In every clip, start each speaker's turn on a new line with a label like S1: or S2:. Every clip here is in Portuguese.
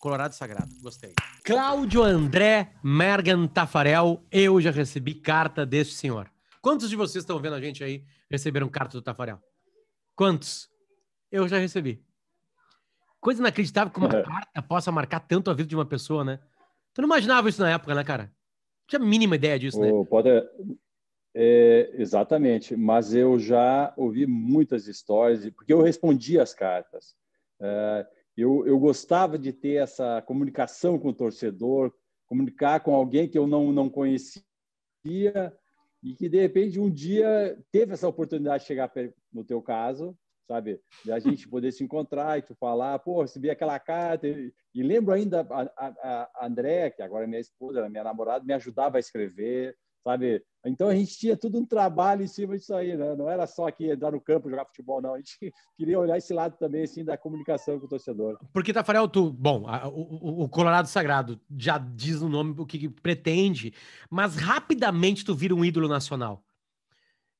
S1: Colorado Sagrado, gostei. Cláudio André Mergan Tafarel, eu já recebi carta desse senhor. Quantos de vocês estão vendo a gente aí receberam carta do Tafarel? Quantos? Eu já recebi. Coisa inacreditável que uma carta possa marcar tanto a vida de uma pessoa, né? Tu não imaginava isso na época, né, cara? Tinha a mínima ideia disso, oh, né?
S2: Pode... É, exatamente, mas eu já ouvi muitas histórias, porque eu respondi as cartas. É, eu, eu gostava de ter essa comunicação com o torcedor, comunicar com alguém que eu não, não conhecia e que, de repente, um dia teve essa oportunidade de chegar, no teu caso, sabe? Da gente poder se encontrar e tu falar, pô, recebi aquela carta. E, e lembro ainda a, a, a André, que agora é minha esposa, é minha namorada, me ajudava a escrever, sabe? Então a gente tinha tudo um trabalho em cima disso aí, né? não era só aqui entrar no campo jogar futebol, não. A gente queria olhar esse lado também, assim, da comunicação com o torcedor.
S1: Porque, Tafarel, tu, bom, a, o, o, Colorado Sagrado já diz o nome o que pretende, mas rapidamente tu vira um ídolo nacional.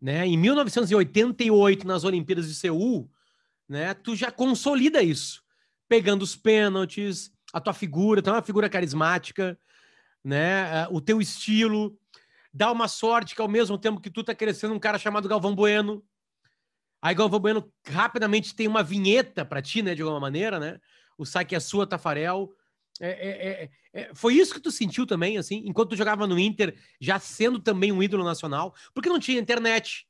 S1: Né? Em 1988, nas Olimpíadas de Seul, né, tu já consolida isso, pegando os pênaltis, a tua figura, tu é uma figura carismática, né, é, o teu estilo dá uma sorte que ao mesmo tempo que tu tá crescendo um cara chamado Galvão Bueno. Aí Galvão Bueno rapidamente tem uma vinheta para ti, né? De alguma maneira, né? O saque é sua, Tafarel. É, é, é, é, foi isso que tu sentiu também, assim, enquanto tu jogava no Inter, já sendo também um ídolo nacional, porque não tinha internet,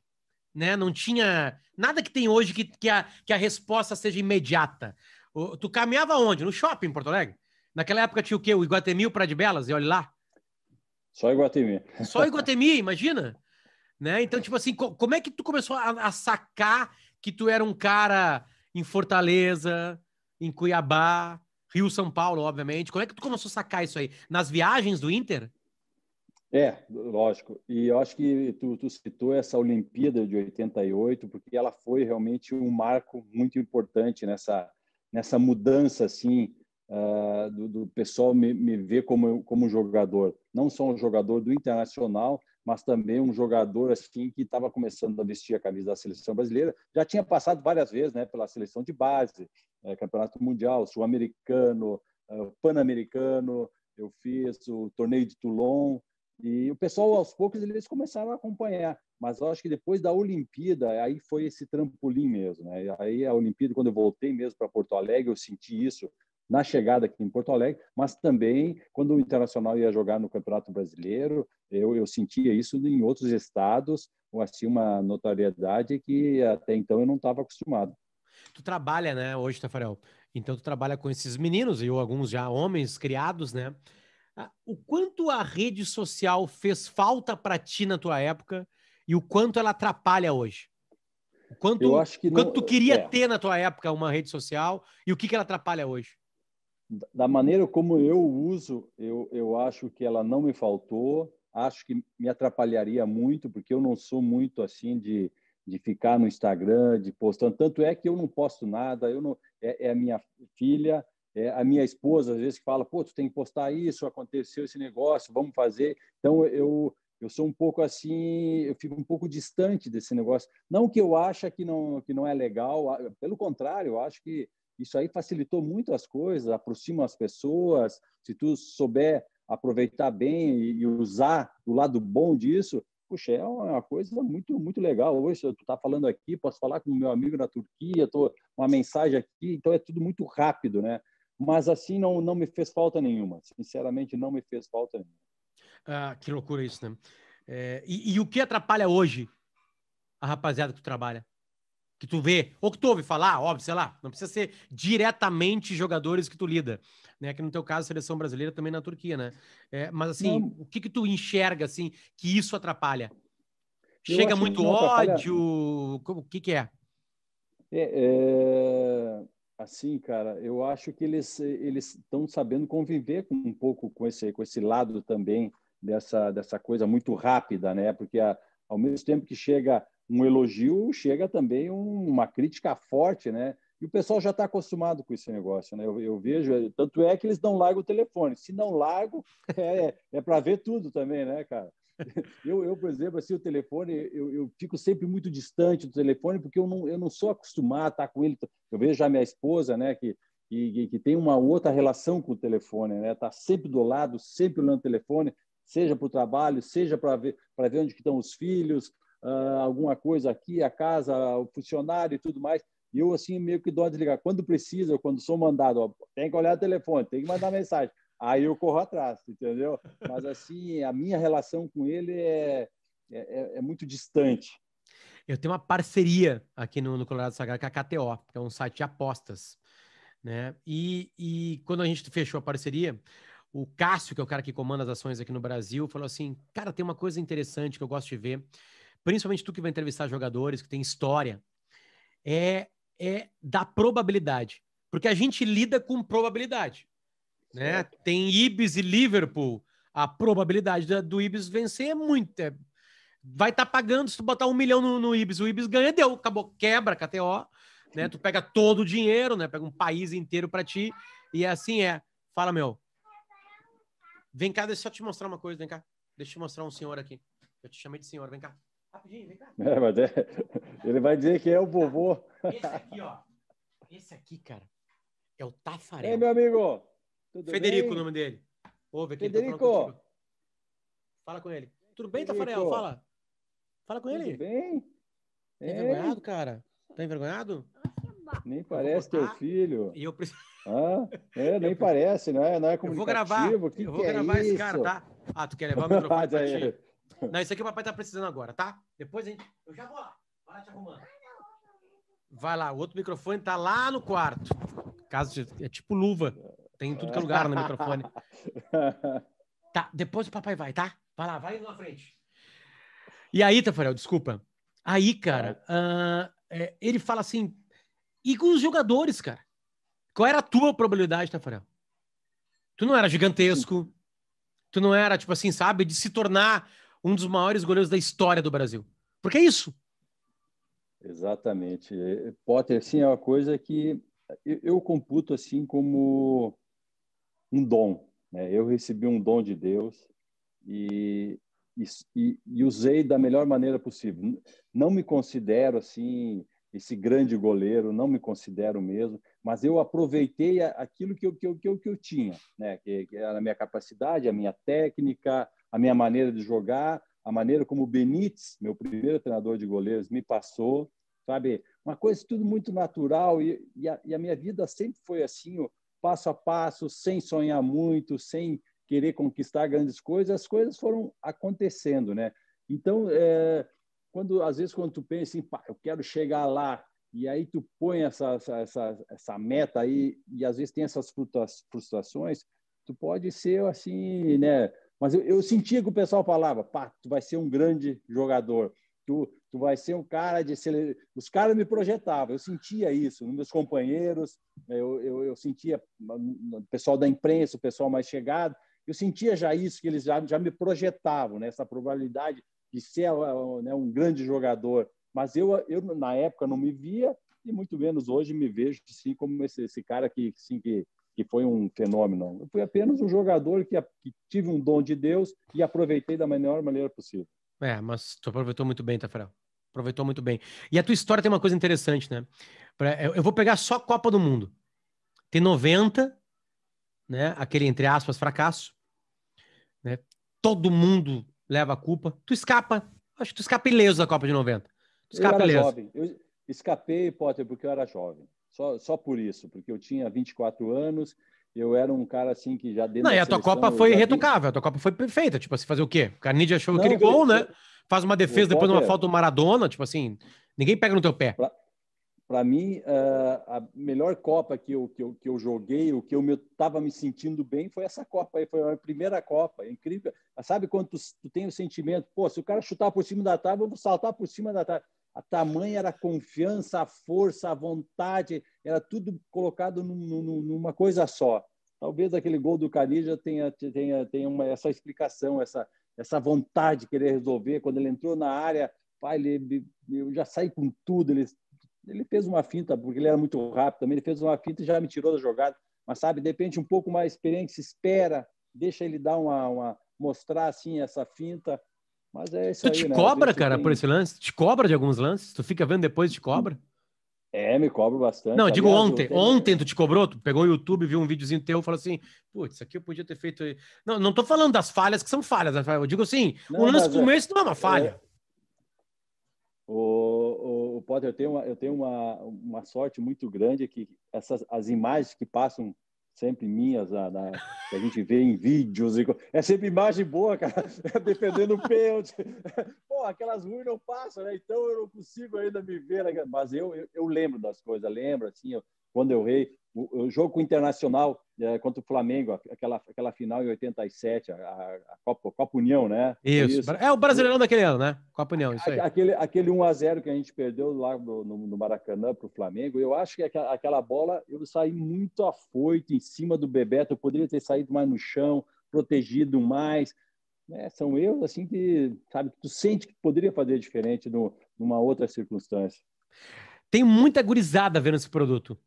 S1: né? Não tinha nada que tem hoje que, que, a, que a resposta seja imediata. O, tu caminhava onde? No shopping em Porto Alegre? Naquela época tinha o quê? O Iguatemi, o Praia de Belas, e olha lá.
S2: Só Iguatemi. Só
S1: Iguatemi, imagina? Né? Então, tipo assim, co como é que tu começou a, a, sacar que tu era um cara em Fortaleza, em Cuiabá, Rio São Paulo, obviamente? Como é que tu começou a sacar isso aí? Nas viagens do Inter?
S2: É, lógico. E eu acho que tu, tu citou essa Olimpíada de 88, porque ela foi realmente um marco muito importante nessa, nessa mudança, assim, uh, do, do, pessoal me, me ver como, como jogador não só um jogador do Internacional, mas também um jogador assim que estava começando a vestir a camisa da seleção brasileira. Já tinha passado várias vezes, né, pela seleção de base, é, campeonato mundial, sul-americano, é, pan-americano. Eu fiz o torneio de Toulon e o pessoal aos poucos eles começaram a acompanhar. Mas eu acho que depois da Olimpíada aí foi esse trampolim mesmo, né? Aí a Olimpíada quando eu voltei mesmo para Porto Alegre eu senti isso na chegada aqui em Porto Alegre, mas também quando o Internacional ia jogar no Campeonato Brasileiro, eu, eu sentia isso em outros estados, assim, uma notoriedade que até então eu não estava acostumado.
S1: Tu trabalha, né, hoje, Tafarel? Então tu trabalha com esses meninos e alguns já homens criados, né? Ah, o quanto a rede social fez falta para ti na tua época e o quanto ela atrapalha hoje? O quanto, eu acho que quanto tu queria é. ter na tua época uma rede social e o que, que ela atrapalha hoje?
S2: da maneira como eu uso, eu, eu acho que ela não me faltou, acho que me atrapalharia muito, porque eu não sou muito assim de, de ficar no Instagram, de postando. Tanto é que eu não posto nada, eu não, é, é a minha filha, é a minha esposa, às vezes, que fala: pô, tu tem que postar isso, aconteceu esse negócio, vamos fazer. Então, eu, eu sou um pouco assim, eu fico um pouco distante desse negócio. Não que eu ache que não, que não é legal, pelo contrário, eu acho que isso aí facilitou muito as coisas, aproxima as pessoas. Se tu souber aproveitar bem e usar o lado bom disso, puxa, é uma coisa muito, muito legal. Hoje tu está falando aqui, posso falar com o meu amigo na Turquia, tô uma mensagem aqui, então é tudo muito rápido, né? Mas assim não, não me fez falta nenhuma. Sinceramente, não me fez falta nenhuma.
S1: Ah, que loucura isso, né? É, e, e o que atrapalha hoje a rapaziada que tu trabalha? que tu vê, ou que tu ouve falar, óbvio, sei lá, não precisa ser diretamente jogadores que tu lida, né? Que no teu caso, seleção brasileira também na Turquia, né? É, mas assim, não. o que que tu enxerga, assim, que isso atrapalha? Eu Chega muito ódio? O que que é?
S2: É, é? Assim, cara, eu acho que eles eles estão sabendo conviver com, um pouco com esse com esse lado também dessa dessa coisa muito rápida, né? Porque a, ao mesmo tempo que chega um elogio, chega também um, uma crítica forte, né? E o pessoal já está acostumado com esse negócio, né? Eu, eu, vejo, é, tanto é que eles não largam o telefone. Se não largo, é, é para ver tudo também, né, cara? Eu, eu, por exemplo, assim, o telefone, eu, eu, fico sempre muito distante do telefone porque eu não, eu não sou acostumado a estar tá com ele. Eu vejo já minha esposa, né, que, que, que tem uma outra relação com o telefone, né? Está sempre do lado, sempre olhando o telefone, seja para o trabalho, seja para ver, ver onde estão os filhos, uh, alguma coisa aqui, a casa, o funcionário e tudo mais. E eu, assim, meio que dou a desligar. Quando precisa, quando sou mandado, ó, tem que olhar o telefone, tem que mandar mensagem. Aí eu corro atrás, entendeu? Mas, assim, a minha relação com ele é, é, é, é muito distante.
S1: Eu tenho uma parceria aqui no, no Colorado Sagrado com é a KTO, que é um site de apostas. Né? E, e quando a gente fechou a parceria, o Cássio, que é o cara que comanda as ações aqui no Brasil, falou assim: Cara, tem uma coisa interessante que eu gosto de ver principalmente tu que vai entrevistar jogadores, que tem história, é, é da probabilidade. Porque a gente lida com probabilidade. Né? Tem Ibis e Liverpool. A probabilidade da, do Ibis vencer é muito. É, vai estar tá pagando se tu botar um milhão no, no Ibis. O Ibis ganha, deu, acabou, quebra, KTO. Né? Tu pega todo o dinheiro, né? Pega um país inteiro para ti. E é assim é. Fala, meu. Vem cá, deixa eu te mostrar uma coisa, vem cá. Deixa eu te mostrar um senhor aqui. Eu te chamei de senhor, vem cá.
S2: Rapidinho, vem cá. É, mas é, ele vai dizer que é o vovô.
S1: Esse aqui, ó. Esse aqui, cara, é o Tafarel. Ei, meu
S2: amigo. Federico, bem? o nome dele.
S1: Ouve aqui, tá Federico. Fala com ele. Tudo bem, Federico. Tafarel? Fala. Fala com Tudo ele. Tudo bem? Tá envergonhado, cara? Tá
S2: envergonhado? Nem parece teu filho. E eu preciso... ah, é, nem parece, não é? Não é comunicativo. Eu vou gravar, que eu vou é gravar é esse cara, tá?
S1: Ah, tu quer levar o microfone pra ti? Não, isso aqui o papai tá precisando agora, tá? Depois a gente. Eu já vou lá. Vai lá te arrumando. Vai lá, o outro microfone tá lá no quarto. Caso de... é tipo luva. Tem tudo que é lugar no microfone. Tá, depois o papai vai, tá? Vai lá, vai na frente. E aí, Tafarel, desculpa. Aí, cara, uh, é, ele fala assim. E com os jogadores, cara? Qual era a tua probabilidade, Tafarel? Tu não era gigantesco. Tu não era, tipo assim, sabe, de se tornar um dos maiores goleiros da história do Brasil.
S2: Porque é isso. Exatamente. É, Potter, sim, é uma coisa que eu computo assim como um dom. Né? Eu recebi um dom de Deus e, e, e, usei da melhor maneira possível. Não me considero assim esse grande goleiro, não me considero mesmo, mas eu aproveitei aquilo que eu, que eu, que eu, que eu tinha, né? que, que era a minha capacidade, a minha técnica, a minha maneira de jogar, a maneira como o Benítez, meu primeiro treinador de goleiros, me passou, sabe? Uma coisa tudo muito natural e, e, a, e a, minha vida sempre foi assim, ó, passo a passo, sem sonhar muito, sem querer conquistar grandes coisas, as coisas foram acontecendo, né? Então, é, quando às vezes quando tu pensa em, pá, eu quero chegar lá, e aí tu põe essa, essa, essa, meta aí, e às vezes tem essas frustrações, tu pode ser assim, né? Mas eu, eu sentia que o pessoal falava, pá, tu vai ser um grande jogador, tu, tu vai ser um cara de... Cele... Os caras me projetavam, eu sentia isso nos meus companheiros, eu, eu, eu sentia o pessoal da imprensa, o pessoal mais chegado, eu sentia já isso, que eles já, já me projetavam, né? essa probabilidade de ser eh, né, um grande jogador. Mas eu, eu, na época, não me via, e muito menos hoje me vejo sim como esse, esse cara que, sim que que foi um fenômeno. Eu fui apenas um jogador que, que tive um dom de Deus e aproveitei da melhor maneira possível.
S1: É, mas tu aproveitou muito bem, Tafarel. Aproveitou muito bem. E a tua história tem uma coisa interessante, né? Eu vou pegar só a Copa do Mundo. Tem 90, né? Aquele, entre aspas, fracasso. Né? Todo mundo leva a culpa. Tu escapa. Acho que tu escapa ileso da Copa de 90.
S2: Tu escapa eu era ileso. jovem. Eu escapei, Potter, porque eu era jovem. Só, só por isso, porque eu tinha 24 anos, eu era um cara assim que já dentro Não, e a seleção, tua Copa foi
S1: retocável vi... a tua Copa foi perfeita. Tipo assim, fazer o quê? O Carnide achou Não, aquele foi... gol, né? Faz uma defesa depois de uma é... falta do Maradona, tipo assim, ninguém pega no teu pé. Pra
S2: para mim, eh, a melhor Copa que eu, que eu, que eu joguei, o que eu estava me, me, sentindo bem, foi essa Copa aí. Foi a primeira Copa. É incrível. Sabe quando tu, tu, tem o sentimento, pô, se o cara chutar por cima da tábua, eu vou saltar por cima da tábua a tamanha era a confiança, a força, a vontade, era tudo colocado num, num, numa coisa só. Talvez aquele gol do Canija tenha, tenha, tenha uma, essa explicação, essa, essa vontade de querer resolver. Quando ele entrou na área, pai, ele, eu já saí com tudo. Ele, ele fez uma finta, porque ele era muito rápido também. Ele fez uma finta e já me tirou da jogada. Mas, sabe, de repente, um pouco mais experiente, se espera, deixa ele dar uma, uma mostrar assim essa finta mas é isso tu te né? cobra, cara, tem... por esse
S1: lance? Te cobra de alguns lances? Tu fica vendo depois e te cobra?
S2: É, me cobro bastante. Não, digo ontem. tenho... Ontem
S1: tu te cobrou, tu pegou o YouTube, viu um videozinho teu e falou assim: putz, isso aqui eu podia ter feito. Não, não tô falando das falhas que são falhas, né? eu digo assim: não, um lance como é... esse não é uma é, falha. É...
S2: O, o, o Potter, eu tenho, uma, eu tenho uma, uma sorte muito grande que essas, as imagens que passam sempre minhas, a, que a gente vê em vídeos. E, é sempre imagem boa, cara, defendendo o pênalti. Pô, aquelas ruins não passam, né? Então eu não consigo ainda me ver. Né? Mas eu, eu, eu, lembro das coisas, lembro, assim, eu, quando eu rei, o, o jogo internacional é, contra o Flamengo, aquela, aquela final em 87, a, a Copa, a Copa União, né? Isso. isso. É o brasileirão
S1: daquele ano, né? Copa União, isso aí.
S2: Aquele, aquele 1x0 que a gente perdeu lá no, no Maracanã para o Flamengo, eu acho que aquela, aquela bola eu saí muito afoito em cima do Bebeto, eu poderia ter saído mais no chão, protegido mais. Né? São erros assim que, sabe, que tu sente que poderia fazer diferente no, numa outra circunstância. Tem muita gurizada vendo esse produto.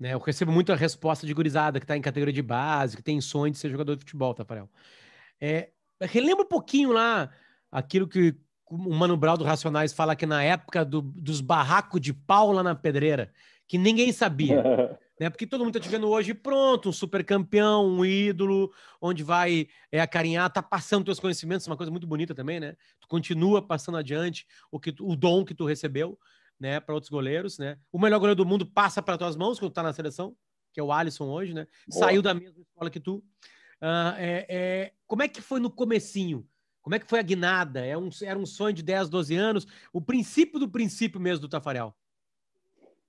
S1: Né? Eu recebo muita resposta de gurizada que está em categoria de base, que tem sonho de ser jogador de futebol, Tafarel. É, relembra um pouquinho lá aquilo que o Mano Brau do Racionais fala que na época do, dos barracos de pau lá na pedreira, que ninguém sabia. né? Porque todo mundo está te vendo hoje pronto, um super campeão, um ídolo, onde vai é, acarinhar, tá passando teus conhecimentos, uma coisa muito bonita também, né? Tu continua passando adiante o, que o dom que tu recebeu né, para outros goleiros, né? O melhor goleiro do mundo passa para tuas mãos, que está na seleção, que é o Alisson hoje, né? Boa. Saiu da mesma escola que tu. Uh, é, é, como é que foi no comecinho? Como é que foi a guinada? É um, era um sonho de 10, 12 anos? O princípio do princípio mesmo do Tafarel?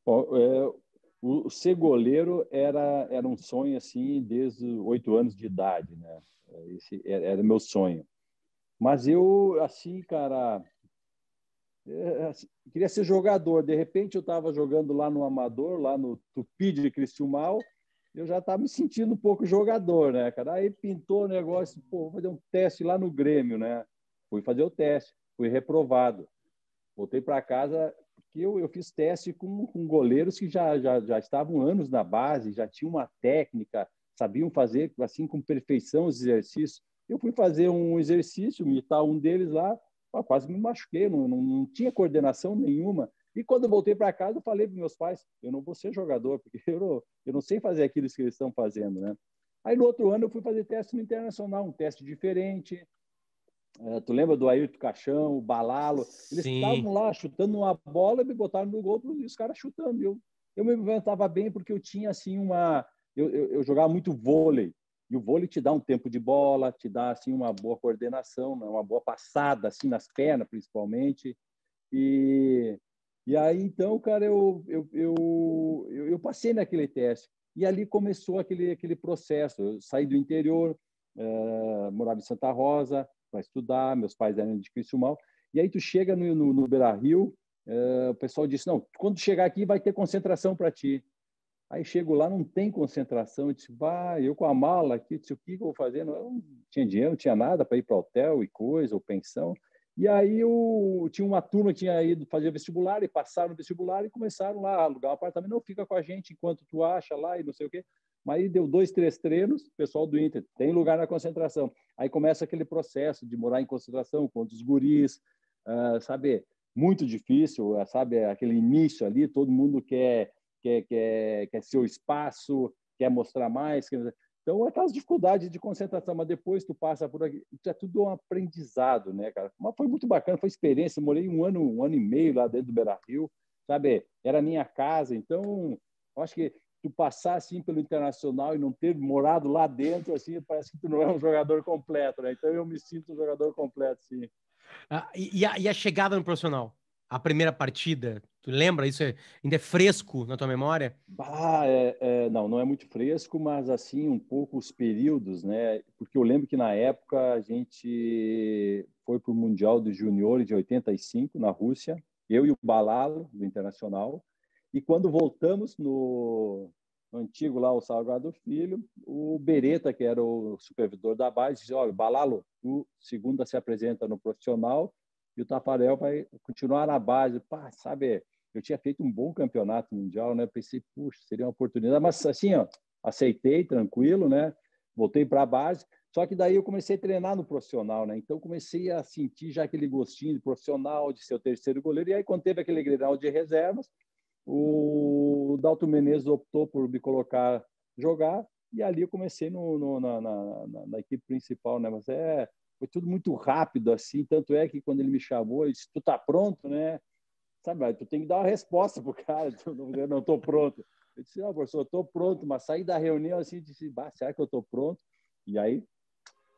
S2: Bom, é, o ser goleiro era, era um sonho, assim, desde oito anos de idade, né? Esse era, é, era meu sonho. Mas eu, assim, cara, é, assim, queria ser jogador. De repente eu estava jogando lá no Amador, lá no Tupi de Cristiumal, eu já estava me sentindo um pouco jogador, né, cara? Aí pintou o negócio, pô, vou fazer um teste lá no Grêmio, né? Fui fazer o teste, fui reprovado. Voltei para casa, porque eu, eu fiz teste com, com goleiros que já, já, já estavam anos na base, já tinham uma técnica, sabiam fazer assim com perfeição os exercícios. Eu fui fazer um exercício, imitar um deles lá, quase me machuquei, não, não, não tinha coordenação nenhuma. E quando voltei para casa, eu falei para meus pais: eu não vou ser jogador, porque eu não, eu não sei fazer aquilo que eles estão fazendo, né? Aí no outro ano eu fui fazer teste no internacional, um teste diferente. Uh, tu lembra do Ayrton Caixão, o Balalo? Eles estavam lá chutando uma bola e me botaram no gol e os caras chutando. Eu, eu me levantava bem porque eu tinha assim uma. Eu, eu, eu jogava muito vôlei. E o vôlei te dá um tempo de bola, te dá assim uma boa coordenação, né, uma boa passada assim nas pernas, principalmente. E e aí então, cara, eu eu, eu, eu, eu passei naquele teste e ali começou aquele aquele processo. Eu saí do interior, uh, morava em Santa Rosa para estudar, meus pais eram de Criciúmal. E aí tu chega no no, no Beira Rio, uh, o pessoal disse não, quando chegar aqui vai ter concentração para ti. Aí chego lá, não tem concentração. Eu disse, bah, eu com a mala aqui, disse, o que eu vou fazer? Não, não tinha dinheiro, não tinha nada para ir para hotel e coisa, ou pensão. E aí eu, tinha uma turma que tinha ido fazer vestibular e passaram o vestibular e começaram lá a alugar um apartamento. Não, fica com a gente enquanto tu acha lá e não sei o quê. Mas aí deu dois, três treinos, pessoal do Inter, tem lugar na concentração. Aí começa aquele processo de morar em concentração com os guris, uh, sabe? Muito difícil, ah, sabe? Aquele início ali, todo mundo quer quer, quer, quer seu espaço, quer mostrar mais. Quer... Então, é aquelas dificuldades de concentração, mas depois tu passa por aqui. É tudo um aprendizado, né, cara? Mas foi muito bacana, foi experiência. Eu morei um ano, um ano e meio lá dentro do Beira Rio, sabe? Era minha casa. Então, acho que tu passar assim pelo internacional e não ter morado lá dentro, assim, parece que tu não é um jogador completo, né? Então, eu me sinto um jogador completo, sim.
S1: Ah, e, a, e a chegada no profissional? a primeira partida? Tu lembra? Isso é, ainda é fresco na tua memória?
S2: Ah, é, é, não, não é muito fresco, mas assim, um pouco os períodos, né? Porque eu lembro que na época a gente foi para o Mundial dos Juniores de 85, na Rússia, eu e o Balalo, do Internacional, e quando voltamos no, no antigo lá, o Salgado Filho, o Bereta, que era o supervisor da base, disse, olha, Balalo, tu segunda se apresenta no profissional, o Tafarel vai continuar na base. Pá, sabe, eu tinha feito um bom campeonato mundial, né? Pensei, puxa, seria uma oportunidade, mas assim, ó, aceitei, tranquilo, né? Voltei para a base. Só que daí eu comecei a treinar no profissional, né? Então comecei a sentir já aquele gostinho de profissional, de ser o terceiro goleiro. E aí, quando teve aquele grenal de reservas, o Dalton Menezes optou por me colocar jogar. E ali eu comecei no, no na, na, na, na, equipe principal, né? Mas é, foi tudo muito rápido assim, tanto é que quando ele me chamou, ele disse, tu tá pronto, né? Sabe, tu tem que dar uma resposta pro cara, eu não tô pronto. Eu disse, não, professor, eu tô pronto, mas saí da reunião assim, disse, bah, será que eu tô pronto? E aí,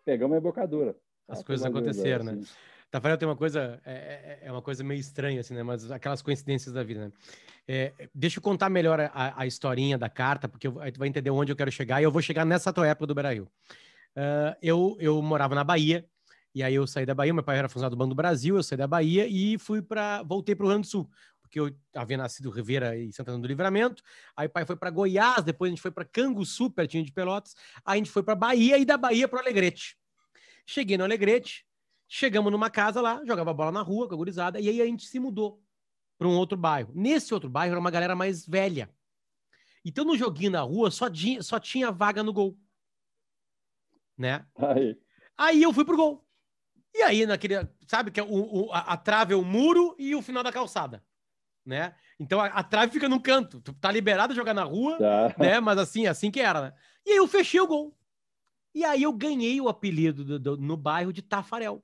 S2: pegamos a embocadura.
S1: As ah, coisas aconteceram, né? Assim. Tafarel tem uma coisa, é, é, é, uma coisa meio estranha, assim, né? Mas aquelas coincidências da vida, né? É, deixa eu contar melhor a, a historinha da carta, porque eu, aí tu vai entender onde eu quero chegar, e eu vou chegar nessa tua época do Brasil. Uh, ah, eu, eu morava na Bahia, e aí eu saí da Bahia, meu pai era funcionário do Banco do Brasil, eu saí da Bahia e fui para voltei para o Rio Grande do Sul, porque eu havia nascido Rivera e Santana do Livramento. Aí o pai foi para Goiás, depois a gente foi para Canguçu, pertinho de Pelotas. Aí a gente foi para Bahia e da Bahia para Alegrete. Cheguei no Alegrete, chegamos numa casa lá, jogava bola na rua com a gurizada, e aí a gente se mudou para um outro bairro. Nesse outro bairro era uma galera mais velha. Então no joguinho na rua só tinha, só tinha vaga no gol.
S2: Né? Aí.
S1: aí eu fui pro gol. E aí, naquele, sabe, que é o, o a, a, trave é o muro e o final da calçada, né? Então a, a trave fica num canto, tu tá liberado a jogar na rua, tá. né? Mas assim, assim que era, né? E aí eu fechei o gol. E aí eu ganhei o apelido do, do, no bairro de Tafarel.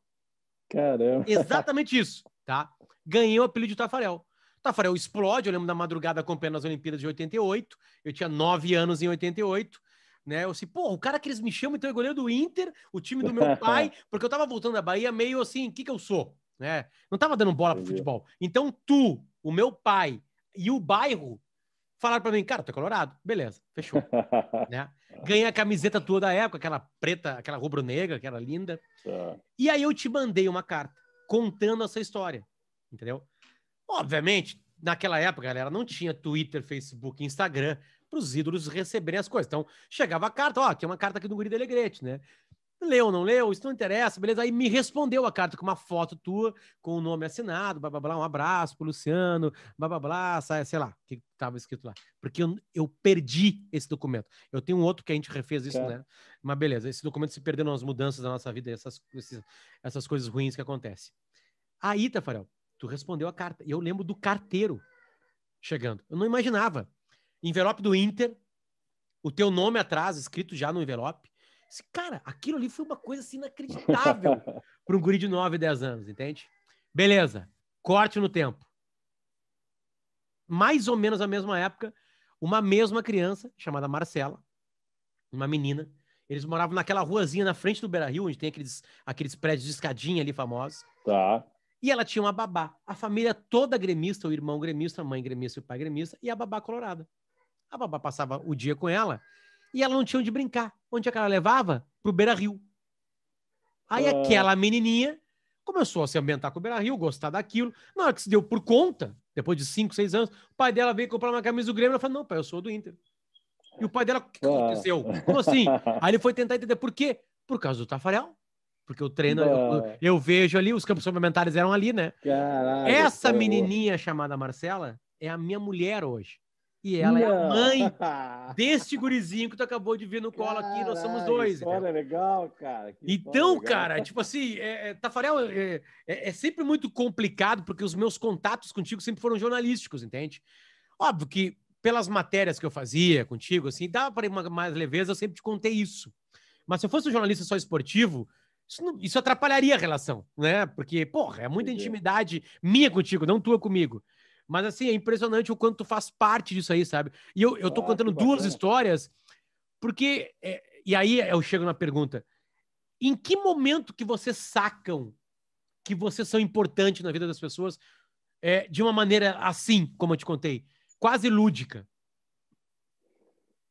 S1: Caramba. Exatamente isso, tá? Ganhei o apelido de Tafarel. Tafarel explode, eu lembro da madrugada acompanhando as Olimpíadas de 88, eu tinha nove anos em 88, né? Eu assim, pô, o cara que eles me chamam, então é goleiro do Inter, o time do meu pai, porque eu tava voltando da Bahia meio assim, o que que eu sou? Né? Não tava dando bola pro futebol. Então tu, o meu pai e o bairro falaram para mim, cara, tu é colorado. Beleza, fechou. né? Ganhei a camiseta tua da época, aquela preta, aquela rubro-negra, aquela linda. É. E aí eu te mandei uma carta contando essa história, entendeu? Obviamente, naquela época, galera, não tinha Twitter, Facebook, Instagram para os ídolos receberem as coisas. Então, chegava a carta, ó, oh, tem é uma carta aqui do Guri Delegrete, né? Leu, ou não leu? Isso não interessa, beleza? Aí me respondeu a carta com uma foto tua, com o um nome assinado, blá blá blá, um abraço pro Luciano, blá blá blá, sei lá, o que estava escrito lá. Porque eu, eu, perdi esse documento. Eu tenho um outro que a gente refez isso, é. né? Mas beleza, esse documento se perdeu nas mudanças da nossa vida, essas, essas coisas ruins que acontecem. Aí, Tafarel, Tu respondeu a carta. E eu lembro do carteiro chegando. Eu não imaginava. Envelope do Inter, o teu nome atrás, escrito já no envelope. Cara, aquilo ali foi uma coisa assim, inacreditável para um guri de 9, 10 anos, entende? Beleza, corte no tempo. Mais ou menos a mesma época, uma mesma criança, chamada Marcela, uma menina, eles moravam naquela ruazinha na frente do Beira Rio, onde tem aqueles, aqueles prédios de escadinha ali famosos. Tá. E ela tinha uma babá. A família toda gremista, o irmão gremista, a mãe gremista, o pai gremista, e a babá colorada. A babá passava o dia com ela e ela não tinha onde brincar. Onde é que ela levava? Pro Beira Rio. Aí aquela menininha começou a se ambientar com o Beira Rio, gostar daquilo. Na hora que se deu por conta, depois de cinco, seis anos, o pai dela veio comprar uma camisa do Grêmio. e Ela falou: Não, pai, eu sou do Inter. E o pai dela, o que ah. aconteceu? Como assim? Aí ele foi tentar entender por quê? Por causa do Tafarel. Porque o treino, eu, eu, vejo ali, os campos suplementares eram ali, né? Caralho, Essa é menininha chamada Marcela é a minha mulher hoje. E ela Não. é a mãe deste gurizinho que tu acabou de ver no colo aqui, nós somos dois.
S2: Olha, é legal, cara. Que então, é cara,
S1: tipo assim, é, é Tafarel, é, é, é, sempre muito complicado, porque os meus contatos contigo sempre foram jornalísticos, entende? Óbvio que pelas matérias que eu fazia contigo, assim, dava para ir mais leveza, eu sempre te contei isso. Mas se eu fosse um jornalista só esportivo, isso, não, isso atrapalharia a relação, né? Porque, porra, é muita intimidade minha contigo, não tua comigo. Mas, assim, é impressionante o quanto tu faz parte disso aí, sabe? E eu, eu tô ah, contando duas histórias, porque. É, e aí eu chego na pergunta: em que momento que vocês sacam que vocês são importantes na vida das pessoas é, de uma maneira assim, como eu te contei, quase lúdica?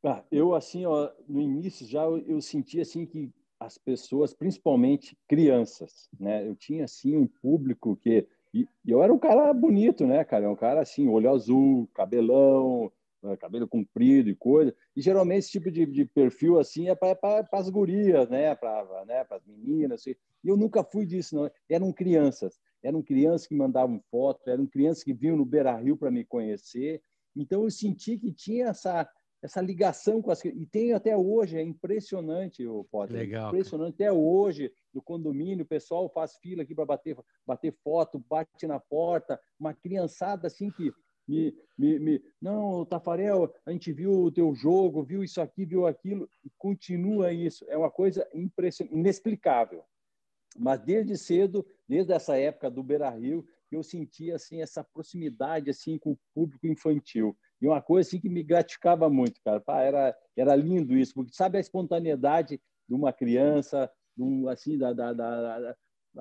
S2: Ah, eu assim, ó, no início já eu senti assim que as pessoas, principalmente crianças, né? Eu tinha assim um público que e, eu era um cara bonito, né, cara? Um cara assim, olho azul, cabelão, né, cabelo comprido e coisa. E geralmente esse tipo de, de perfil assim é para é as gurias, né? Para né? as meninas. Assim. E eu nunca fui disso, não. Eram crianças. Eram crianças que mandavam foto, eram crianças que vinham no Beira Rio para me conhecer. Então eu senti que tinha essa essa ligação com as e tem até hoje é impressionante o Potter Legal, impressionante cara. até hoje no condomínio o pessoal faz fila aqui para bater bater foto bate na porta uma criançada assim que me, me, me não Tafarel a gente viu o teu jogo viu isso aqui viu aquilo e continua isso é uma coisa impressionante inexplicável mas desde cedo desde essa época do Beira Rio eu senti assim essa proximidade assim com o público infantil e uma coisa assim que me gratificava muito, cara. Pá, era, era lindo isso, porque sabe a espontaneidade de uma criança, de um, assim, da, da, da, da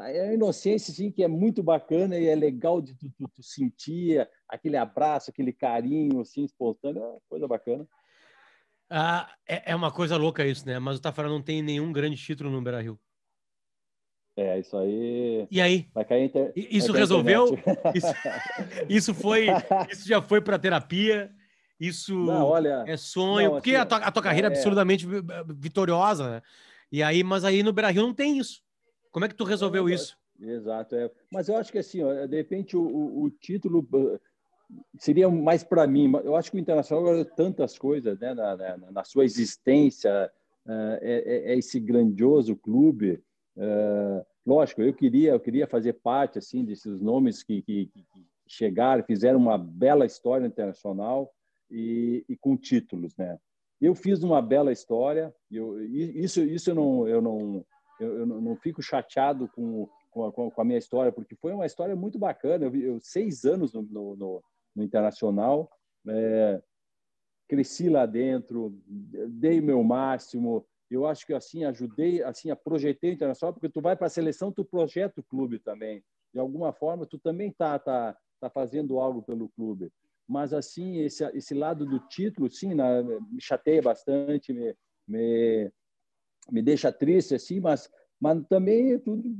S2: é a inocência assim, que é muito bacana e é legal de tu, tu, tu, sentir aquele abraço, aquele carinho assim, espontâneo, é coisa bacana.
S1: Ah, é, é, uma coisa louca isso, né? Mas o Tafara não tem nenhum grande título no Beira Rio.
S2: É, isso aí. E aí? Vai cair inter... Isso cair resolveu? Isso...
S1: isso... foi. Isso já foi para terapia? Isso não, olha, é sonho? Não, assim, porque a tua, a tua carreira é, é. absurdamente vitoriosa, né? E aí, mas aí no Brasil não tem isso. Como é que tu resolveu é, isso?
S2: Exato. É. Mas eu acho que assim, ó, de repente o, o, o título uh, seria mais para mim. Eu acho que o internacional agora tantas coisas, né? Na, na, na sua existência, ah, é, é, é esse grandioso clube. Ah, lógico, eu queria, eu queria fazer parte assim desses nomes que, que, que chegaram, fizeram uma bela história internacional e, e, com títulos, né? Eu fiz uma bela história. Eu, isso, isso eu não, eu não, eu, eu não fico chateado com, com a, com, a, minha história, porque foi uma história muito bacana. Eu, eu seis anos no, no, no, no internacional. É, cresci lá dentro, dei meu máximo, eu acho que assim ajudei, assim projetei o internacional, porque tu vai para a seleção, tu projeta o clube também. De alguma forma, tu também tá tá, tá fazendo algo pelo clube. Mas assim esse esse lado do título, sim, na, me chateia bastante, me, me me deixa triste assim, mas mas também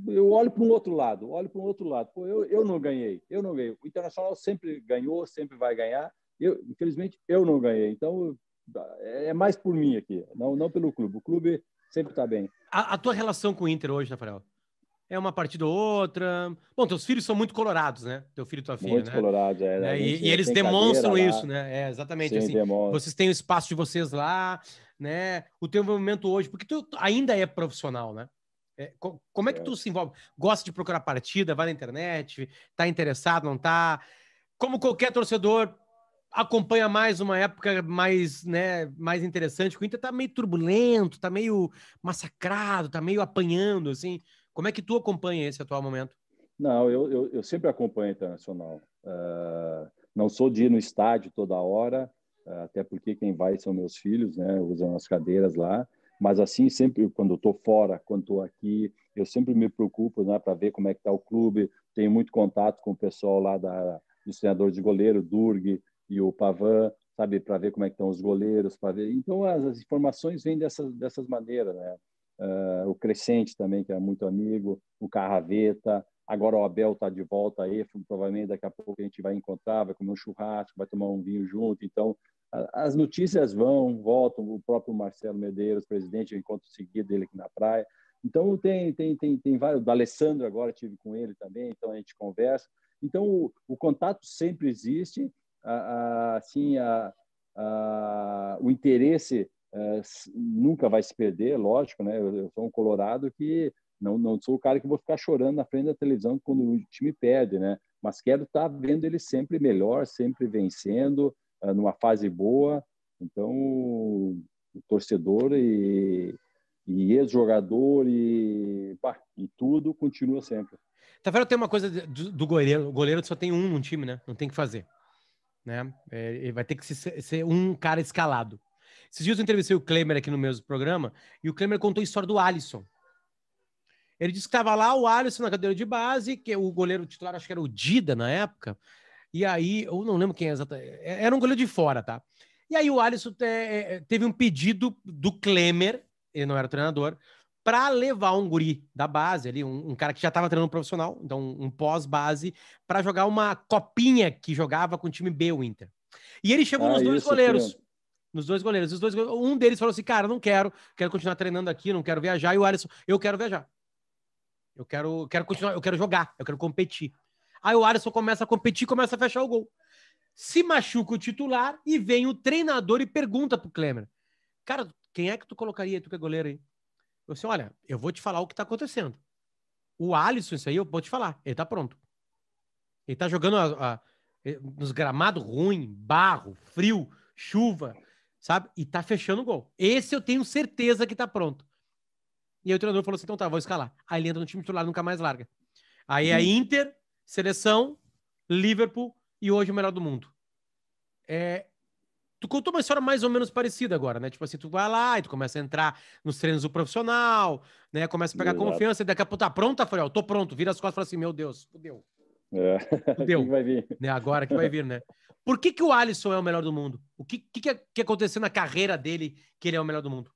S2: eu olho para um outro lado, olho para um outro lado. Pô, eu, eu não ganhei, eu não ganhei. O Internacional sempre ganhou, sempre vai ganhar. Eu, infelizmente, eu não ganhei. Então, é mais por mim aqui, não, não pelo clube. O clube sempre está bem.
S1: A, a, tua relação com o Inter hoje, Rafael? É uma partida ou outra. Bom, teus filhos são muito colorados, né? Teu filho e tua filha. Muito né? colorados, é. Né, e, e, eles demonstram isso, né? É, exatamente. Sim, assim, vocês têm o espaço de vocês lá, né? O teu envolvimento hoje, porque tu ainda é profissional, né? É, como é que é. tu se envolve? Gosta de procurar partida, vai na internet, tá interessado, não tá? Como qualquer torcedor, acompanha mais uma época mais, né, mais interessante. O Inter tá meio turbulento, tá meio massacrado, tá meio apanhando, assim. Como é que tu acompanha esse atual momento?
S2: Não, eu, eu, eu sempre acompanho Internacional. Uh, não sou de ir no estádio toda hora, uh, até porque quem vai são meus filhos, né? Usam as cadeiras lá. Mas assim, sempre quando estou fora, quando estou aqui, eu sempre me preocupo né, para ver como é que está o clube. Tenho muito contato com o pessoal lá da, dos treinadores de goleiro, Durg, e o Pavan, sabe, para ver como é que estão os goleiros, para ver. Então as, as, informações vêm dessas dessas maneiras, né? Uh, o Crescente também que é muito amigo, o Carraveta, agora o Abel está de volta aí, provavelmente daqui a pouco a gente vai encontrar, vai comer um churrasco, vai tomar um vinho junto. Então as notícias vão, voltam. O próprio Marcelo Medeiros, presidente, eu encontro seguido dele aqui na praia. Então tem tem tem tem vários. o Alessandro agora tive com ele também, então a gente conversa. Então o, o contato sempre existe a, assim, a, o interesse é, nunca vai se perder, lógico, né? Eu, eu sou um colorado que não, não sou o cara que vou ficar chorando na frente da televisão quando o time perde, né? Mas quero estar tá vendo ele sempre melhor, sempre vencendo, é, numa fase boa. Então, o torcedor e, e ex-jogador e, e tudo continua sempre.
S1: Tá vendo? Tem uma coisa do, do goleiro. O goleiro só tem um no time, né? Não tem que fazer né? É, ele vai ter que ser, ser um cara escalado. Esses dias eu entrevistei o Klemer aqui no mesmo programa e o Klemer contou a história do Alisson. Ele disse que estava lá o Alisson na cadeira de base, que o goleiro titular acho que era o Dida na época. E aí, eu não lembro quem é exatamente. É, era um goleiro de fora, tá? E aí o Alisson te, é, é, teve um pedido do Klemer, ele não era treinador, para levar um guri da base ali, um, um cara que já estava treinando profissional, então um, um pós-base, para jogar uma copinha que jogava com o time B, o Inter. E ele chegou ah, nos dois goleiros. Que... Nos dois goleiros. Os dois Um deles falou assim: cara, não quero, quero continuar treinando aqui, não quero viajar. E o Alisson, eu quero viajar. Eu quero, quero continuar, eu quero jogar, eu quero competir. Aí o Alisson começa a competir, começa a fechar o gol. Se machuca o titular e vem o treinador e pergunta pro Klemer: Cara, quem é que tu colocaria, tu que é goleiro aí? Eu disse, assim, olha, eu vou te falar o que está acontecendo. O Alisson, isso aí, eu vou te falar, ele está pronto. Ele está jogando a, a, eh, nos gramados ruim, barro, frio, chuva, sabe? E está fechando o gol. Esse eu tenho certeza que está pronto. E aí o treinador falou assim, então tá, vou escalar. Aí ele entra no time titular, nunca mais larga. Aí é uhum. Inter, seleção, Liverpool e hoje o melhor do mundo. É, Tu contou uma história mais ou menos parecida agora, né? Tipo assim, tu vai lá e tu começa a entrar nos treinos do profissional, né? Começa a pegar Exato. confiança e daqui a pouco tá pronta, falei, ó, tô pronto, vira as costas e fala assim, meu Deus, fudeu. É. Fudeu. que vai vir? Né? Agora que vai vir, né? Por que, que o Alisson é o melhor do mundo? O que, que, que aconteceu na carreira dele que ele é o melhor do mundo?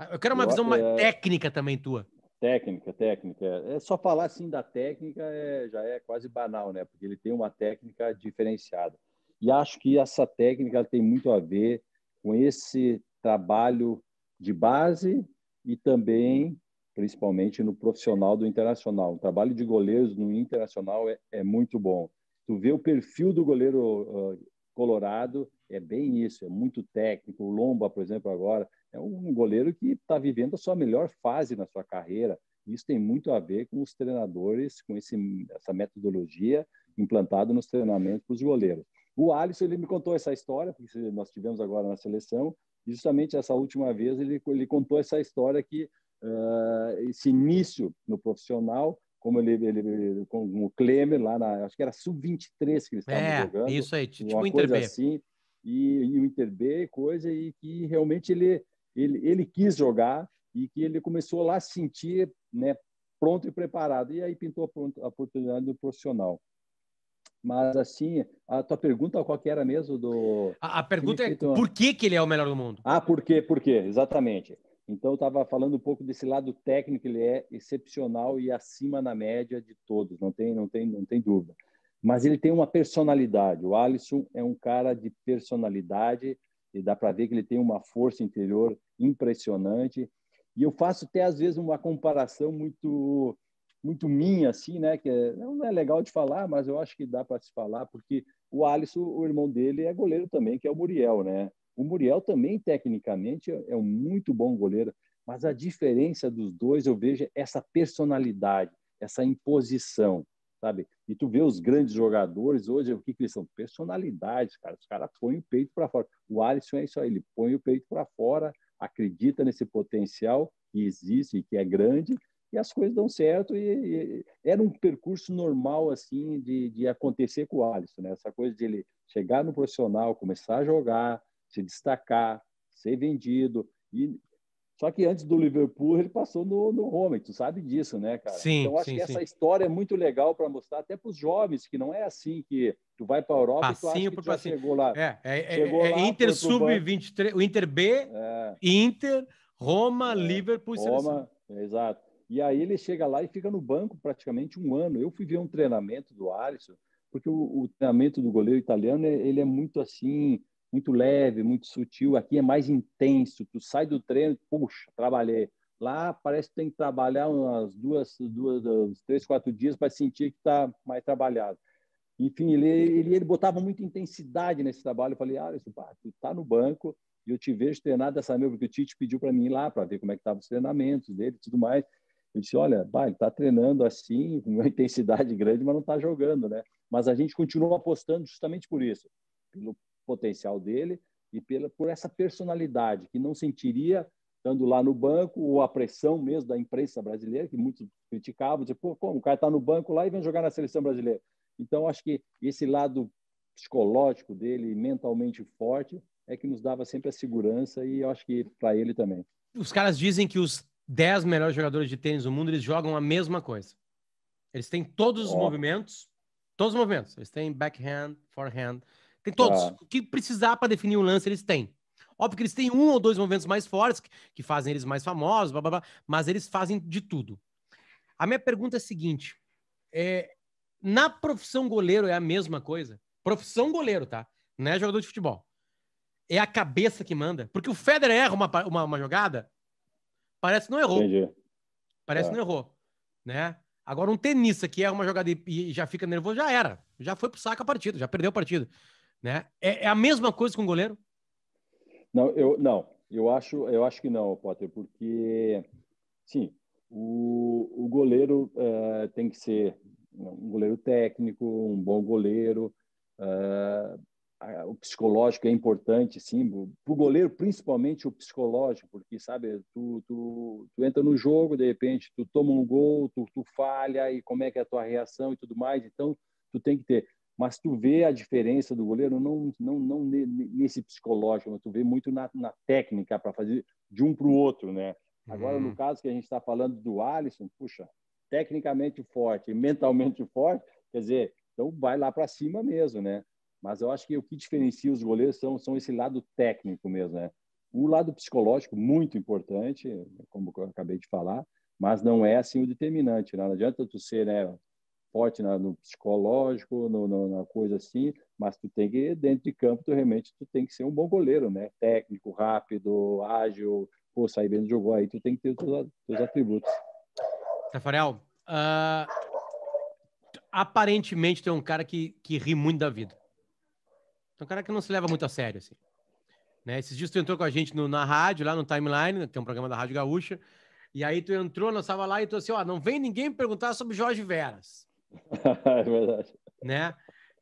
S1: Ah,
S2: eu quero uma Eu, visão é... mais
S1: técnica também tua.
S2: Técnica, técnica. É só falar assim da técnica é, já é quase banal, né? Porque ele tem uma técnica diferenciada. E acho que essa técnica tem muito a ver com esse trabalho de base e também, principalmente, no profissional do internacional. O trabalho de goleiros no internacional é, é muito bom. Tu vê o perfil do goleiro uh, colorado, é bem isso, é muito técnico. O Lomba, por exemplo, agora, é um goleiro que está vivendo a sua melhor fase na sua carreira. Isso tem muito a ver com os treinadores, com esse, essa metodologia implantada nos treinamentos para os goleiros. O Alisson ele me contou essa história, porque nós tivemos agora na seleção, e justamente essa última vez ele, ele contou essa história que uh, esse início no profissional, como ele, ele com o Klemer lá na, acho que era sub-23 que ele estava é, jogando. isso aí, tipo uma Inter coisa B. assim, e, e o Inter B, coisa, e que realmente ele, ele, ele quis jogar e que ele começou lá a sentir né, pronto e preparado. E aí pintou a oportunidade do profissional. Mas, assim, a tua pergunta qual que era mesmo do... A, a pergunta é por
S1: que, que ele é o melhor do mundo?
S2: Ah, por quê? Por quê? Exatamente. Então, eu estava falando um pouco desse lado técnico, ele é excepcional e acima na média de todos, não tem, não tem, não tem dúvida. Mas ele tem uma personalidade. O Alisson é um cara de personalidade e dá para ver que ele tem uma força interior impressionante. E eu faço até às vezes uma comparação muito muito minha, assim, né? Que é, não é legal de falar, mas eu acho que dá para se falar, porque o Alisson, o irmão dele, é goleiro também, que é o Muriel, né? O Muriel também, tecnicamente, é um muito bom goleiro, mas a diferença dos dois, eu vejo, é essa personalidade, essa imposição, sabe? E tu vê os grandes jogadores hoje, o que, que eles são? Personalidades, cara. Os caras põem o peito para fora. O Alisson é isso aí, ele põe o peito para fora, acredita nesse potencial que existe e que é grande, e as coisas dão certo e, e era um percurso normal assim de, de acontecer com o Alisson, né? Essa coisa de ele chegar no profissional, começar a jogar, se destacar, ser vendido e só que antes do Liverpool ele passou no, no Roma, tu sabe disso, né, cara? Sim, então acho sim, que sim. essa história é muito legal para mostrar até para os jovens que não é assim que tu vai para a Europa passinho e tu acha que tu chegou lá. É, é, é chegou é, é lá, Inter sub 23, o Inter B, é. Inter, Roma, é. Liverpool, Roma, exato. E aí ele chega lá e fica no banco praticamente um ano. Eu fui ver um treinamento do Alisson, porque o, o treinamento do goleiro italiano é, ele é muito assim, muito leve, muito sutil. Aqui é mais intenso. Tu sai do treino, puxa, trabalhei. Lá parece que tem que trabalhar umas duas, duas, três, quatro dias para sentir que está mais trabalhado. Enfim, ele, ele, ele, botava muita intensidade nesse trabalho. Eu falei, Alisson, ah, tu tá no banco e eu te vejo treinar dessa mesma, porque o Tite pediu para mim ir lá para ver como é que estavam os treinamentos dele e tudo mais. Eu disse, olha, bah, ele está treinando assim, com uma intensidade grande, mas não está jogando, né? Mas a gente continua apostando justamente por isso, pelo potencial dele e pela, por essa personalidade que não sentiria estando lá no banco ou a pressão mesmo da imprensa brasileira, que muitos criticavam, tipo, Pô, como o cara está no banco lá e vem jogar na seleção brasileira. Então, acho que esse lado psicológico dele, mentalmente forte, é que nos dava sempre a segurança e eu acho que para ele também.
S1: Os caras dizem que os 10 melhores jogadores de tênis do mundo, eles jogam a mesma coisa. Eles têm todos os oh. movimentos, todos os movimentos. Eles têm backhand, forehand, tem todos. Ah. O que precisar para definir um lance, eles têm. Óbvio que eles têm um ou dois movimentos mais fortes, que, que fazem eles mais famosos, blá, blá, blá, mas eles fazem de tudo. A minha pergunta é a seguinte: é, na profissão goleiro é a mesma coisa? Profissão goleiro, tá? Não é jogador de futebol. É a cabeça que manda. Porque o Federer erra uma, uma, uma jogada, Parece que não errou. Entendi. Parece é. que não errou. Né? Agora, um tenista que erra uma jogada e já fica nervoso, já era. Já foi pro saco a partida, já perdeu a partida. Né? É, é a mesma coisa com o goleiro?
S2: Não, eu não. Eu acho, eu acho que não, Potter, porque sim, o, o goleiro uh, tem que ser um goleiro técnico, um bom goleiro, uh, o psicológico é importante, sim, para o goleiro, principalmente o psicológico, porque, sabe, tu, tu, tu, entra no jogo, de repente, tu toma um gol, tu, tu falha, e como é que é a tua reação e tudo mais, então, tu tem que ter. Mas tu vê a diferença do goleiro, não, não, não nesse psicológico, mas tu vê muito na, na técnica para fazer de um para o outro, né? Agora, no uhum. caso que a gente está falando do Alisson, puxa, tecnicamente forte, mentalmente forte, quer dizer, então vai lá para cima mesmo, né? Mas eu acho que o que diferencia os goleiros são, são esse lado técnico mesmo, né? O lado psicológico, muito importante, como eu acabei de falar, mas não é assim o determinante. Né? Não adianta tu ser né, forte na, no psicológico, no, no, na coisa assim, mas tu tem que, dentro de campo, tu realmente tu tem que ser um bom goleiro, né? Técnico, rápido, ágil, pô, sair bem do jogo, aí tu tem que ter os teus, teus atributos.
S1: Tafarel, uh, ah, aparentemente tu é um cara que, que ri muito da vida. É um cara que não se leva muito a sério, assim. Né? Esses dias tu entrou com a gente no, na rádio, lá no Timeline, que é um programa da Rádio Gaúcha, e aí tu entrou, nós estava lá e tu assim, ó, não vem ninguém perguntar sobre Jorge Veras.
S2: é verdade.
S1: Né?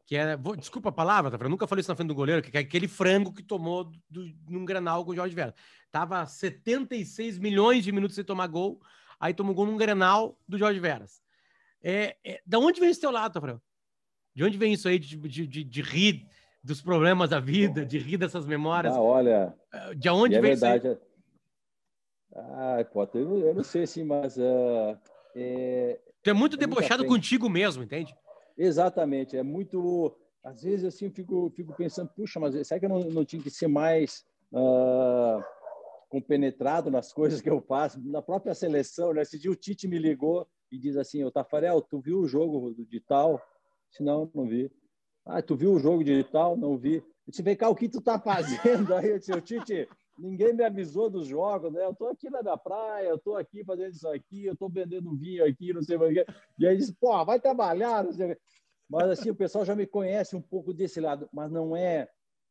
S1: Que é, vou, desculpa a palavra, tá? eu nunca falei isso na frente do goleiro, que é aquele frango que tomou do, do, num granal com o Jorge Veras. Tava 76 milhões de minutos sem tomar gol, aí tomou gol num granal do Jorge Veras. É, é, da onde vem esse teu lado, Rafael? De onde vem isso aí de, de, de, de rir dos problemas da vida, de rir dessas
S2: memórias. Ah, olha. Eh,
S1: de onde é vem verdade.
S2: isso? Ah, Cota, eu, eu, não sei sim, mas. Uh, é, tu é muito é debochado contigo mesmo, entende? Exatamente. É muito. Às vezes assim, eu fico, fico pensando, puxa, mas será que eu não, não tinha que ser mais. Uh, compenetrado nas coisas que eu faço, na própria seleção, né? Esse dia o Tite me ligou e diz assim, Ô, Tafarel, tu viu o jogo de tal? Se não, não vi. Ah, tu viu o jogo de tal? Não vi. Eu te vem cá, o que tu tá fazendo? Aí eu disse, Tite, ninguém me avisou dos jogos, né? Eu tô aqui na minha praia, eu tô aqui fazendo isso aqui, eu tô vendendo vinho aqui, não sei mais o que. E aí disse, pô, vai trabalhar, não sei o Mas assim, o pessoal já me conhece um pouco desse lado, mas não é,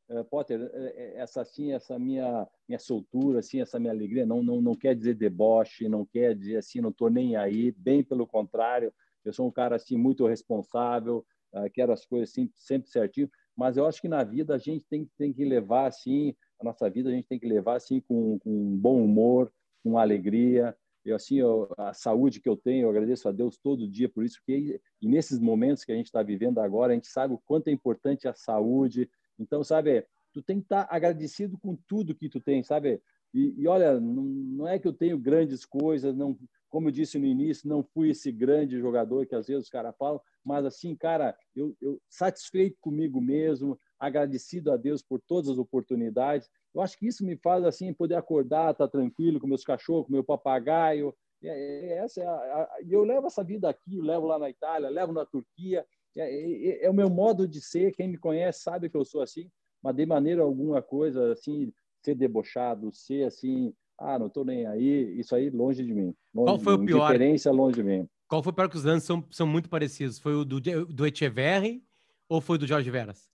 S2: é Potter, é, essa assim, essa minha minha soltura, assim, essa minha alegria, não não não quer dizer deboche, não quer dizer assim, não tô nem aí, bem pelo contrário, eu sou um cara assim muito responsável, quero as coisas sempre, sempre certinho, mas eu acho que na vida a gente tem, tem que levar assim, a nossa vida a gente tem que levar assim com, com um bom humor, com alegria. Eu assim, eu, a saúde que eu tenho, eu agradeço a Deus todo dia por isso porque e nesses momentos que a gente está vivendo agora, a gente sabe o quanto é importante a saúde. Então, sabe, tu tem que estar tá agradecido com tudo que tu tem, sabe? E, e olha, não, não é que eu tenho grandes coisas, não como eu disse no início, não fui esse grande jogador que às vezes os caras falam, mas assim, cara, eu, eu satisfeito comigo mesmo, agradecido a Deus por todas as oportunidades. Eu acho que isso me faz assim poder acordar, estar tá tranquilo com meus cachorros, com meu papagaio. E, é, e é, é essa é a, a, eu levo essa vida aqui, levo lá na Itália, levo na Turquia. É, é, o meu modo de ser. Quem me conhece sabe que eu sou assim, mas de maneira alguma coisa assim ser debochado, ser assim ah, não tô nem aí, isso aí longe de mim. Longe Qual foi o pior? Diferença longe de mim.
S1: Qual foi o pior que os anos são, são muito parecidos? Foi o do, do Echeverri ou foi do Jorge Veras?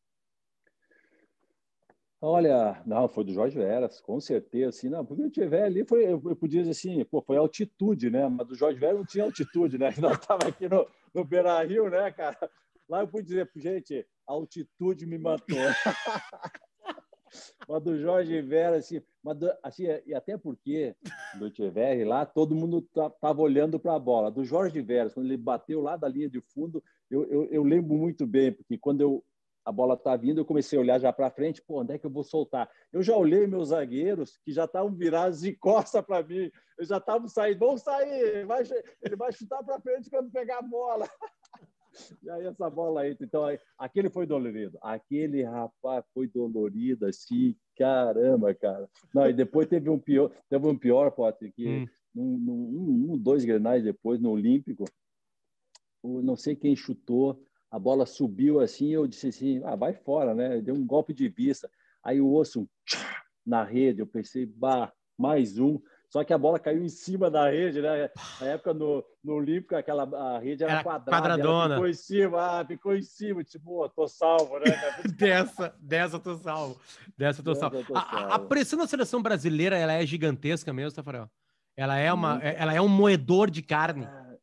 S2: Olha, não, foi do Jorge Veras, com certeza, assim, não, porque o Echeverri ali foi, eu, eu podia dizer assim, pô, foi altitude, né, mas do Jorge Veras não tinha altitude, né, nós tava aqui no, no Beira-Rio, né, cara, lá eu pude dizer, gente, altitude me matou. uma do Jorge Vera, assim, do, assim, é, e até porque do Tiver lá todo mundo estava olhando para a bola. Do Jorge Vera, quando ele bateu lá da linha de fundo, eu, eu, eu lembro muito bem, porque quando eu, a bola está vindo, eu comecei a olhar já para frente, pô, onde é que eu vou soltar? Eu já olhei meus zagueiros que já estavam virados de costa para mim, eu já estavam saindo, vão sair, vai, ele vai chutar para frente quando pegar a bola. E aí essa bola entra. Então, aí, aquele foi dolorido. Aquele rapaz foi dolorido, assim, caramba, cara. Não, e depois teve um pior, teve um pior, pode que hum. um, um, dois grenais depois, no Olímpico, o, não sei quem chutou, a bola subiu assim, eu disse assim, ah, vai fora, né? Deu um golpe de vista. Aí o osso na rede, eu pensei, bah, mais um só que a bola caiu em cima da rede, né? Na época no, no Olímpico, aquela a rede era, era quadrada. Quadradona. Ficou em cima, ah, ficou em cima, tipo, oh, tô salvo, né?
S1: dessa, dessa tô salvo. Dessa tô salvo. a, A, pressão da seleção brasileira, ela é gigantesca mesmo, Tafarel? Ela é, uma, uhum. ela é um moedor de carne. Ah,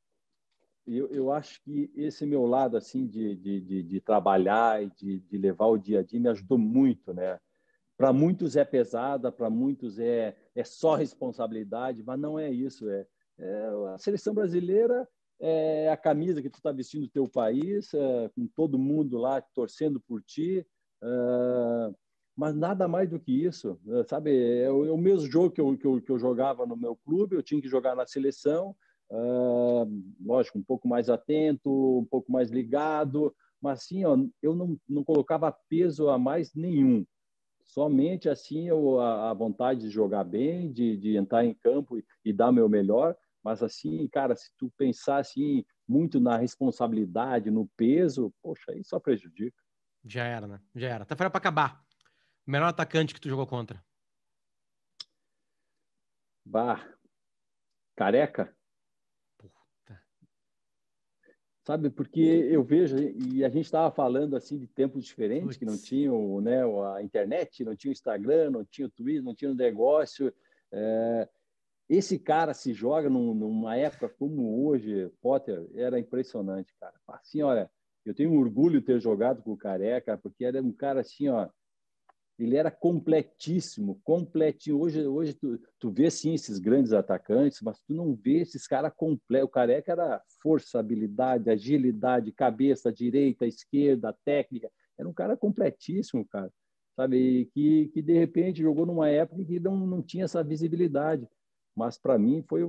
S2: eu, eu, acho que esse meu lado assim de, de, de, de trabalhar e de, de levar o dia a dia me ajudou muito, né? Para muitos é pesada, para muitos é, é só responsabilidade, mas não é isso. É, é a seleção brasileira é a camisa que tu está vestindo do teu país, é, com todo mundo lá torcendo por ti, é, mas nada mais do que isso, é, sabe? É o, é o mesmo jogo que eu, que eu, que, eu, jogava no meu clube, eu tinha que jogar na seleção, é, lógico, um pouco mais atento, um pouco mais ligado, mas assim, ó, eu não, não colocava peso a mais nenhum. Somente assim eu, a, a vontade de jogar bem, de, de entrar em campo e, e dar meu melhor, mas assim, cara, se tu pensar assim muito na responsabilidade, no peso, poxa, aí só prejudica.
S1: Já era, né? Já era. Tá fora para acabar. melhor atacante que tu jogou contra? Bah. Careca?
S2: sabe? Porque eu vejo, e a gente estava falando assim de tempos diferentes, que não tinha né, a internet, não tinha o Instagram, não tinha o Twitter, não tinha o negócio. É... Esse cara se joga num, numa época como hoje, Potter, era impressionante, cara. Assim, olha, eu tenho orgulho de ter jogado com o Careca, porque era um cara assim, ó, ele era completíssimo, completinho. Hoje, hoje tu, tu vê sim esses grandes atacantes, mas tu não vê esses caras completos. O careca era força, habilidade, agilidade, cabeça, direita, esquerda, técnica. Era um cara completíssimo, cara. Sabe? E que, que de repente jogou numa época que não, não tinha essa visibilidade. Mas para mim foi,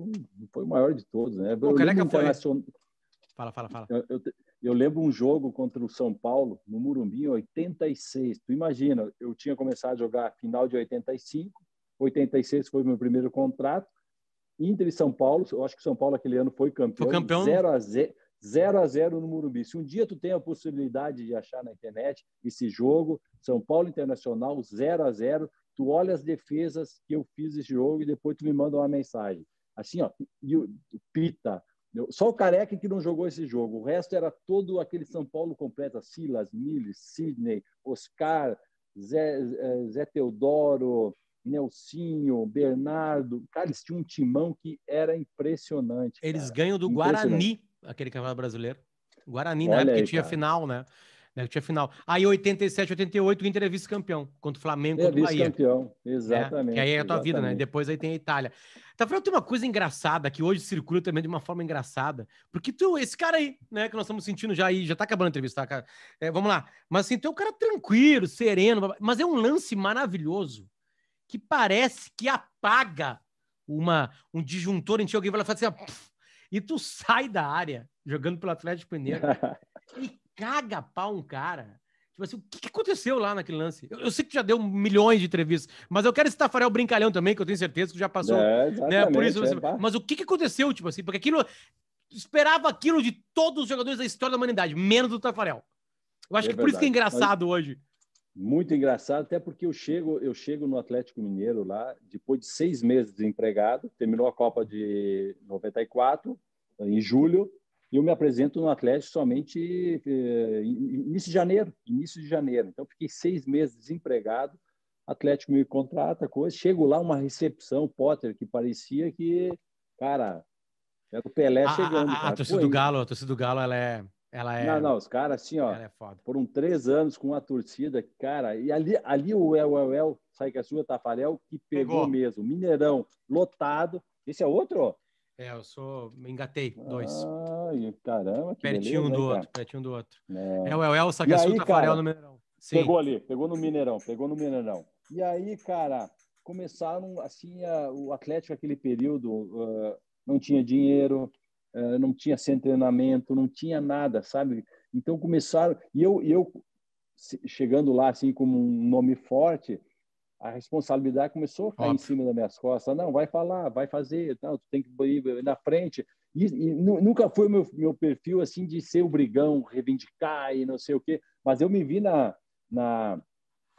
S2: foi o maior de todos, né? O careca foi. Fala, fala, fala. eu, eu lembro um jogo contra o São Paulo, no Murumbi, em 86. Tu imagina, eu tinha começado a jogar final de 85, 86 foi meu primeiro contrato. Inter e São Paulo, eu acho que São Paulo aquele ano foi campeão. Foi campeão? 0 a 0, 0 a 0 no Murumbi. Se um dia tu tem a possibilidade de achar na internet esse jogo, São Paulo Internacional 0 a 0, tu olha as defesas que eu fiz esse jogo e depois tu me manda uma mensagem. Assim, ó, e o Pita, só o Careca que não jogou esse jogo. O resto era todo aquele São Paulo completo. Silas, Miles, Sidney, Oscar, Zé, eh, Zé Teodoro, Nelsinho, Bernardo. Cara, eles tinham um timão que era impressionante. Eles ganham do Guarani,
S1: aquele cavalo brasileiro. Guarani, Olha na época aí, que tinha cara. final, né? né? Que tinha final. Aí 87, 88, o Inter é vice-campeão contra o Flamengo, é, contra o Bahia. vice-campeão,
S2: exatamente. É, que aí é a tua exatamente. vida, né?
S1: Depois aí tem a Itália. Tá falando tem uma coisa engraçada que hoje circula também de uma forma engraçada, porque tu, esse cara aí, né, que nós estamos sentindo já aí, já tá acabando a entrevista, tá, cara? É, vamos lá. Mas assim, tu é um cara tranquilo, sereno, mas é um lance maravilhoso que parece que apaga uma, um disjuntor em ti, alguém vai lá e fala assim, ó, e tu sai da área jogando pelo Atlético Mineiro. e caga pau um cara. Tipo assim, o que aconteceu lá naquele lance? Eu, eu sei que já deu milhões de entrevistas, mas eu quero esse o brincalhão também, que eu tenho certeza que já passou. É, né? Por isso, é, mas o que aconteceu, tipo assim? Porque aquilo. Esperava aquilo de todos os jogadores da história da humanidade, menos do Tafarel.
S2: Eu acho é que por isso que é engraçado mas, hoje. Muito engraçado, até porque eu chego, eu chego no Atlético Mineiro lá, depois de seis meses desempregado, terminou a Copa de 94, em julho, eu me apresento no Atlético somente eh, início de janeiro, início de janeiro. Então, fiquei seis meses desempregado, Atlético me contrata, coisa, chego lá, uma recepção, Potter, que parecia que, cara, era o Pelé a, chegando. A, a, a torcida do Galo,
S1: a torcida do Galo, ela é... Ela é... Não, não, os
S2: caras assim, ó, é foram três anos com a torcida, cara, e ali, ali o El, El, El, sai que a sua, Tafarel, que pegou, pegou mesmo, Mineirão, lotado, esse é outro, ó, é, eu sou. Engatei, dois. Ai,
S1: caramba, que Pertinho beleza, um do outro, pertinho do outro. É, é o El Sagaçu, Tafarel no Mineirão.
S2: Sim. Pegou ali, pegou no Mineirão, pegou no Mineirão. E aí, cara, começaram assim, a, o Atlético naquele período uh, não tinha dinheiro, uh, não tinha sem treinamento, não tinha nada, sabe? Então começaram, e eu, eu chegando lá assim como um nome forte, a responsabilidade começou a cair Óbvio. em cima das minhas costas. Não, vai falar, vai fazer, não, tu tem que ir na frente. E, e nunca foi meu, meu perfil assim de ser o brigão, reivindicar e não sei o quê, mas eu me vi na, na,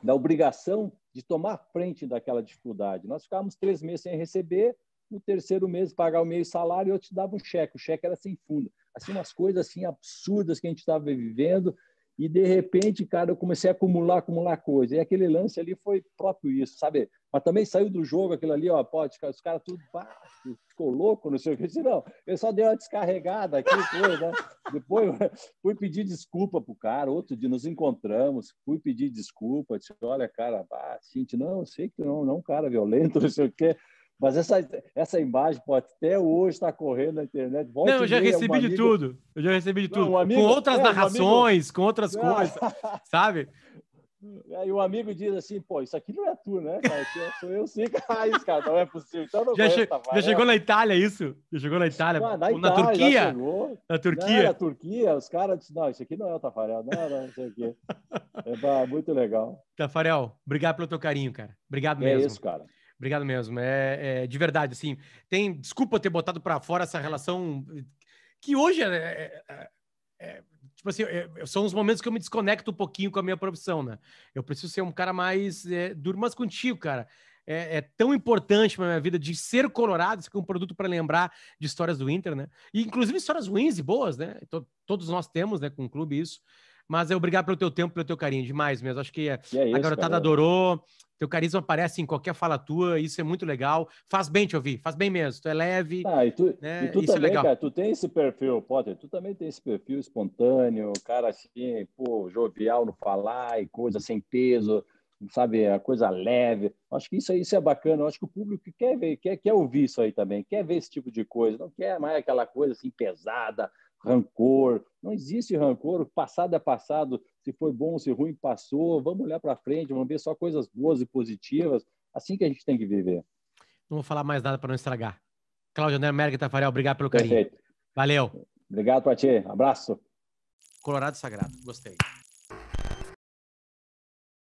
S2: na obrigação de tomar frente daquela dificuldade. Nós ficávamos três meses sem receber, no terceiro mês pagar o meio salário e eu te dava um cheque. O cheque era sem fundo. Assim, umas coisas assim absurdas que a gente estava vivendo e, de repente, cara, eu comecei a acumular, acumular coisa. E aquele lance ali foi próprio isso, sabe? Mas também saiu do jogo aquilo ali, ó, pode, os caras tudo baixo, ficou louco, não sei o que. Eu disse, não, eu só dei uma descarregada aqui, depois, né? depois fui pedir desculpa pro cara, outro dia nos encontramos, fui pedir desculpa, disse, olha, cara, ah, gente, não, eu sei que não, não, é cara violento, não sei o que. Mas essa, essa imagem pode até hoje estar tá correndo na internet. Volte não, eu já é recebi de amigo... tudo. Eu já recebi de tudo. Não, um amigo... com outras é, narrações, amigo... com outras coisas, sabe? É, e o um amigo diz assim, pô, isso aqui não é tu, né, cara? É, sou eu sim, cara. Isso, cara, não é possível. Então não já, che já né? chegou na
S1: Itália isso? Já chegou na Itália? Ah, na, Itália, na Turquia? Na Turquia? na
S2: Turquia, os caras disseram, não, isso aqui não é o Tafarel, não, não, não sei o quê. É muito legal.
S1: Tafarel, obrigado pelo teu carinho, cara. Obrigado mesmo. É isso, cara. Obrigado mesmo. É, é, de verdade, assim, tem desculpa ter botado para fora essa relação que hoje é, é, é, é tipo assim, é, é, são os momentos que eu me desconecto um pouquinho com a minha profissão, né? Eu preciso ser um cara mais durmas contigo, cara. É, é, tão importante para minha vida de ser colorado, ser um produto para lembrar de histórias do Inter, né? E inclusive histórias ruins e boas, né? todos nós temos, né, com o clube isso. Mas é obrigado pelo teu tempo, pelo teu carinho, demais mesmo. Acho que é isso, a garotada cara. adorou. Teu carisma aparece em qualquer fala tua, isso é muito legal. Faz bem te ouvir, faz bem mesmo. Tu é leve. Ah, e tu, né? e tu isso é também, é legal. cara,
S2: tu tem esse perfil, Potter, tu também tem esse perfil espontâneo, cara assim, pô, jovial no falar e coisa sem peso sabe, a coisa leve. Acho que isso, isso é bacana. Acho que o público quer ver, quer, quer ouvir isso aí também, quer ver esse tipo de coisa. Não quer mais aquela coisa assim pesada, rancor. Não existe rancor, o passado é passado, se foi bom, se ruim, passou. Vamos olhar para frente, vamos ver só coisas boas e positivas. Assim que a gente tem que viver.
S1: Não vou falar mais nada para não estragar. Cláudio André América Tafarel, obrigado
S2: pelo carinho. Perfeito. Valeu. Obrigado para Abraço.
S1: Colorado Sagrado, gostei.